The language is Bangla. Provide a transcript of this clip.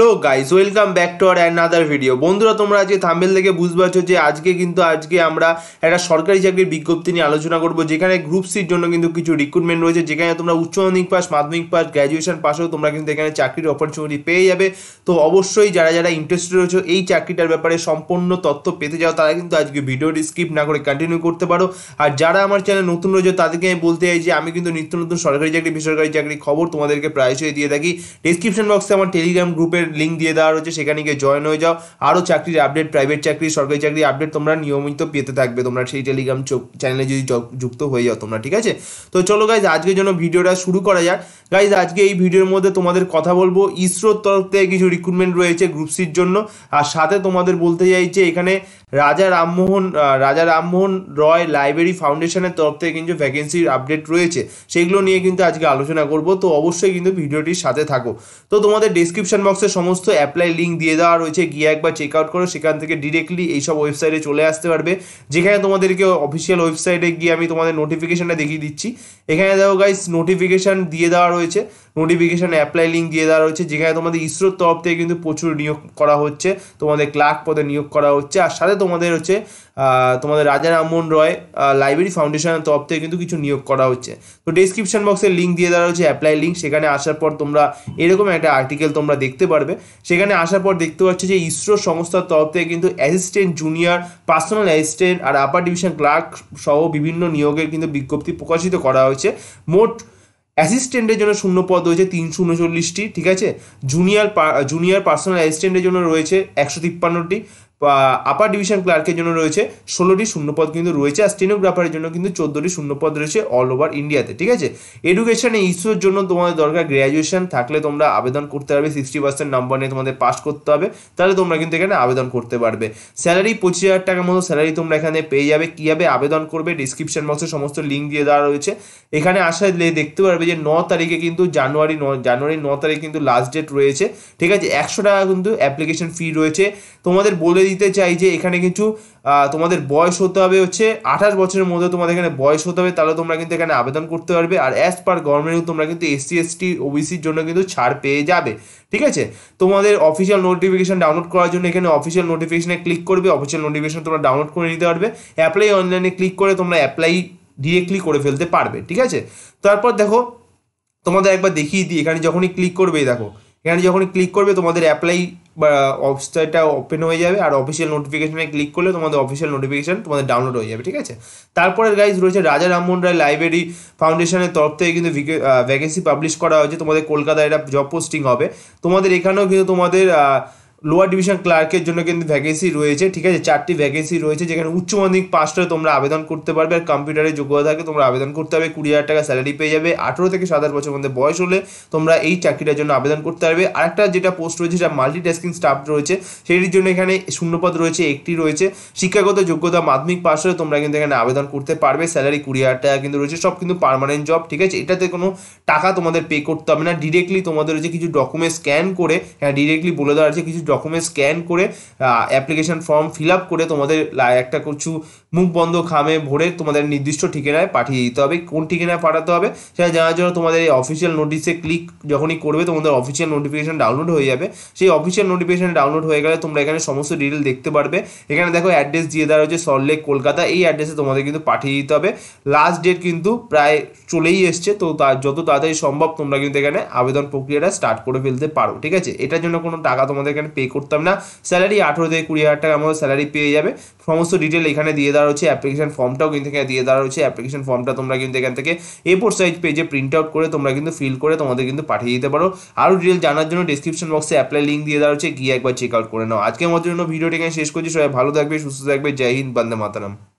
no. Guys welcome back to আর অ্যানাদার ভিডিও বন্ধুরা তোমরা আজকে থাম্বেল থেকে বুঝতে পারছো যে আজকে কিন্তু আজকে আমরা একটা সরকারি চাকরির বিজ্ঞপ্তি নিয়ে আলোচনা করব যেখানে গ্রুপ সির জন্য কিন্তু কিছু রিক্রুটমেন্ট রয়েছে যেখানে তোমরা উচ্চ মাধ্যমিক পাস মাধ্যমিক পাস গ্র্যাজুয়েশন পাসও তোমরা কিন্তু এখানে চাকরির অপরচুনিটি পেয়ে যাবে তো অবশ্যই যারা যারা ইন্টারেস্টেড রয়েছে এই চাকরিটার ব্যাপারে সম্পূর্ণ তথ্য পেতে যাও তারা কিন্তু আজকে ভিডিওটি স্কিপ না করে কন্টিনিউ করতে পারো আর যারা আমার চ্যানেল নতুন রয়েছে তাদেরকে আমি বলতে চাই যে আমি কিন্তু নিত্য নতুন সরকারি চাকরি বেসরকারি চাকরি খবর তোমাদেরকে প্রায়শই দিয়ে থাকি ডিসক্রিপশন বক্সে আমার টেলিগ্রাম গ্রুপের লিঙ্ক লিঙ্ক দিয়ে দেওয়া রয়েছে সেখানে গিয়ে জয়েন হয়ে যাও আরও চাকরির আপডেট প্রাইভেট চাকরি সরকারি চাকরি আপডেট তোমরা নিয়মিত পেতে থাকবে তোমরা সেই টেলিগ্রাম চ্যানেলে যদি যুক্ত হয়ে যাও তোমরা ঠিক আছে তো চলো গাইজ আজকের জন্য ভিডিওটা শুরু করা যাক গাইজ আজকে এই ভিডিওর মধ্যে তোমাদের কথা বলবো ইসরোর তরফ থেকে কিছু রিক্রুটমেন্ট রয়েছে গ্রুপ সির জন্য আর সাথে তোমাদের বলতে চাইছে এখানে রাজা রামমোহন রাজা রামমোহন রয় লাইব্রেরি ফাউন্ডেশনের তরফ থেকে কিন্তু ভ্যাকেন্সির আপডেট রয়েছে সেগুলো নিয়ে কিন্তু আজকে আলোচনা করব তো অবশ্যই কিন্তু ভিডিওটির সাথে থাকো তো তোমাদের ডিসক্রিপশান বক্সে সমস্ত সমস্ত অ্যাপ্লাই লিঙ্ক দিয়ে দেওয়া রয়েছে গিয়ে একবার চেক আউট করো সেখান থেকে ডিরেক্টলি এইসব ওয়েবসাইটে চলে আসতে পারবে যেখানে তোমাদেরকে অফিসিয়াল ওয়েবসাইটে গিয়ে আমি তোমাদের নোটিফিকেশানটা দেখিয়ে দিচ্ছি এখানে দেখো গাইস নোটিফিকেশান দিয়ে দেওয়া রয়েছে নোটিফিকেশান অ্যাপ্লাই লিঙ্ক দিয়ে দেওয়া রয়েছে যেখানে তোমাদের ইসরোর তরফ থেকে কিন্তু প্রচুর নিয়োগ করা হচ্ছে তোমাদের ক্লার্ক পদে নিয়োগ করা হচ্ছে আর সাথে তোমাদের হচ্ছে তোমাদের রাজা রামমোহন রয় লাইব্রেরি ফাউন্ডেশনের তরফ থেকে কিন্তু কিছু নিয়োগ করা হচ্ছে তো ডিসক্রিপশন বক্সে লিঙ্ক দিয়ে দেওয়া রয়েছে অ্যাপ্লাই লিঙ্ক সেখানে আসার পর তোমরা এরকম একটা আর্টিকেল তোমরা দেখতে পারবে সেখানে আসার পর দেখতে পাচ্ছি যে ইসরো সংস্থার তরফ থেকে কিন্তু অ্যাসিস্ট্যান্ট জুনিয়র পার্সোনাল অ্যাসিস্ট্যান্ট আর আপার ডিভিশন ক্লার্ক সহ বিভিন্ন নিয়োগের কিন্তু বিজ্ঞপ্তি প্রকাশিত করা হয়েছে মোট অ্যাসিস্ট্যান্টের জন্য শূন্য পদ রয়েছে তিনশো উনচল্লিশটি ঠিক আছে জুনিয়র জুনিয়র পার্সোনাল অ্যাসিস্ট্যান্টের জন্য রয়েছে একশো তিপ্পান্নটি আপার ডিভিশন ক্লার্কের জন্য রয়েছে ষোলোটি শূন্যপদ কিন্তু রয়েছে আর স্টেনোগ্রাফারের জন্য কিন্তু চোদ্দোটি শূন্যপদ রয়েছে অল ওভার ইন্ডিয়াতে ঠিক আছে এডুকেশানে ইস্যুর জন্য তোমাদের দরকার গ্র্যাজুয়েশন থাকলে তোমরা আবেদন করতে পারবে সিক্সটি পার্সেন্ট নাম্বার নিয়ে তোমাদের পাস করতে হবে তাহলে তোমরা কিন্তু এখানে আবেদন করতে পারবে স্যালারি পঁচিশ হাজার টাকার মতো স্যালারি তোমরা এখানে পেয়ে যাবে কীভাবে আবেদন করবে ডিসক্রিপশন বক্সে সমস্ত লিঙ্ক দিয়ে দেওয়া রয়েছে এখানে আসায় দেখতে পারবে যে ন তারিখে কিন্তু জানুয়ারি ন জানুয়ারি ন তারিখে কিন্তু লাস্ট ডেট রয়েছে ঠিক আছে একশো টাকা কিন্তু অ্যাপ্লিকেশন ফি রয়েছে তোমাদের বলে দিতে চাই যে এখানে কিন্তু তোমাদের বয়স হতে হবে হচ্ছে আঠাশ বছরের মধ্যে তোমাদের এখানে বয়স হতে হবে তাহলে তোমরা কিন্তু এখানে আবেদন করতে পারবে আর অ্যাজ পার গভর্নমেন্ট তোমরা কিন্তু এসসি এসটি ওবিসির জন্য কিন্তু ছাড় পেয়ে যাবে ঠিক আছে তোমাদের অফিসিয়াল নোটিফিকেশান ডাউনলোড করার জন্য এখানে অফিসিয়াল নোটিফিকেশানে ক্লিক করবে অফিসিয়াল নোটিফিকেশান তোমরা ডাউনলোড করে নিতে পারবে অ্যাপ্লাই অনলাইনে ক্লিক করে তোমরা অ্যাপ্লাই ডিরেক্টলি করে ফেলতে পারবে ঠিক আছে তারপর দেখো তোমাদের একবার দেখিয়ে দিই এখানে যখনই ক্লিক করবে দেখো এখানে যখন ক্লিক করবে তোমাদের অ্যাপ্লাই বা ওপেন হয়ে যাবে আর অফিসিয়াল নোটিফিকেশনে ক্লিক করলে তোমাদের অফিসিয়াল নোটিফিকেশান তোমাদের ডাউনলোড হয়ে যাবে ঠিক আছে তারপরে গাইজ রয়েছে রাজা রামমোহন রায় লাইব্রেরি ফাউন্ডেশনের তরফ থেকে কিন্তু ভ্যাকেন্সি পাবলিশ করা হয়েছে তোমাদের কলকাতায় এটা জব পোস্টিং হবে তোমাদের এখানেও কিন্তু তোমাদের লোয়ার ডিভিশন ক্লার্কের জন্য কিন্তু ভ্যাকেন্সি রয়েছে ঠিক আছে চারটি ভ্যাকেন্সি রয়েছে যেখানে উচ্চ মাধ্যমিক পাস তোমরা আবেদন করতে পারবে আর কম্পিউটারের যোগ্যতা থাকে তোমরা আবেদন করতে হবে কুড়ি হাজার টাকা স্যালারি পেয়ে যাবে আঠেরো থেকে সাতাশ বছর মধ্যে বয়স হলে তোমরা এই চাকরিটার জন্য আবেদন করতে পারবে আরেকটা যেটা পোস্ট রয়েছে সেটা টাস্কিং স্টাফ রয়েছে সেটির জন্য এখানে শূন্যপদ রয়েছে একটি রয়েছে শিক্ষাগত যোগ্যতা মাধ্যমিক পাশ হলে তোমরা কিন্তু এখানে আবেদন করতে পারবে স্যালারি কুড়ি হাজার টাকা কিন্তু রয়েছে সব কিন্তু পারমানেন্ট জব ঠিক আছে এটাতে কোনো টাকা তোমাদের পে করতে হবে না ডিরেক্টলি তোমাদের হচ্ছে কিছু ডকুমেন্ট স্ক্যান করে হ্যাঁ ডিরেক্টলি বলে দেওয়া আছে কিছু ডকুমেন্ট স্ক্যান করে অ্যাপ্লিকেশান ফর্ম ফিল আপ করে তোমাদের একটা কিছু মুখ বন্ধ খামে ভরে তোমাদের নির্দিষ্ট ঠিকানায় পাঠিয়ে দিতে হবে কোন ঠিকানায় পাঠাতে হবে সেটা জানার জন্য তোমাদের এই অফিসিয়াল নোটিশে ক্লিক যখনই করবে তোমাদের অফিসিয়াল নোটিফিকেশান ডাউনলোড হয়ে যাবে সেই অফিসিয়াল নোটিফিকেশান ডাউনলোড হয়ে গেলে তোমরা এখানে সমস্ত ডিটেল দেখতে পারবে এখানে দেখো অ্যাড্রেস দিয়ে দেওয়া হয়েছে সল্টলেক কলকাতা এই অ্যাড্রেসে তোমাদের কিন্তু পাঠিয়ে দিতে হবে লাস্ট ডেট কিন্তু প্রায় চলেই এসছে তো তার যত তাড়াতাড়ি সম্ভব তোমরা কিন্তু এখানে আবেদন প্রক্রিয়াটা স্টার্ট করে ফেলতে পারো ঠিক আছে এটার জন্য কোনো টাকা তোমাদের এখানে পে করতাম না স্যালারি আঠেরো থেকে কুড়ি হাজার টাকা মতো স্যালারি পেয়ে যাবে সমস্ত ডিটেল এখানে দিয়ে দেওয়া রয়েছে অ্যাপ্লিকেশন ফর্মটাও কিন্তু এখানে দিয়ে দেওয়া রয়েছে অ্যাপ্লিকেশন ফর্মটা তোমরা কিন্তু এখান থেকে এ ফোর সাইজ পেজে প্রিন্ট আউট করে তোমরা কিন্তু ফিল করে তোমাদের কিন্তু পাঠিয়ে দিতে পারো আরও ডিটেল জানার জন্য ডিসক্রিপশন বক্সে অ্যাপ্লাই লিঙ্ক দিয়ে দেওয়া রয়েছে গিয়ে একবার চেক আউট করে নাও আজকের মতো জন্য ভিডিওটি এখানে শেষ করছি সবাই ভালো থাকবে সুস্থ থাকবে জয় হিন্দ বন্দে মাতারাম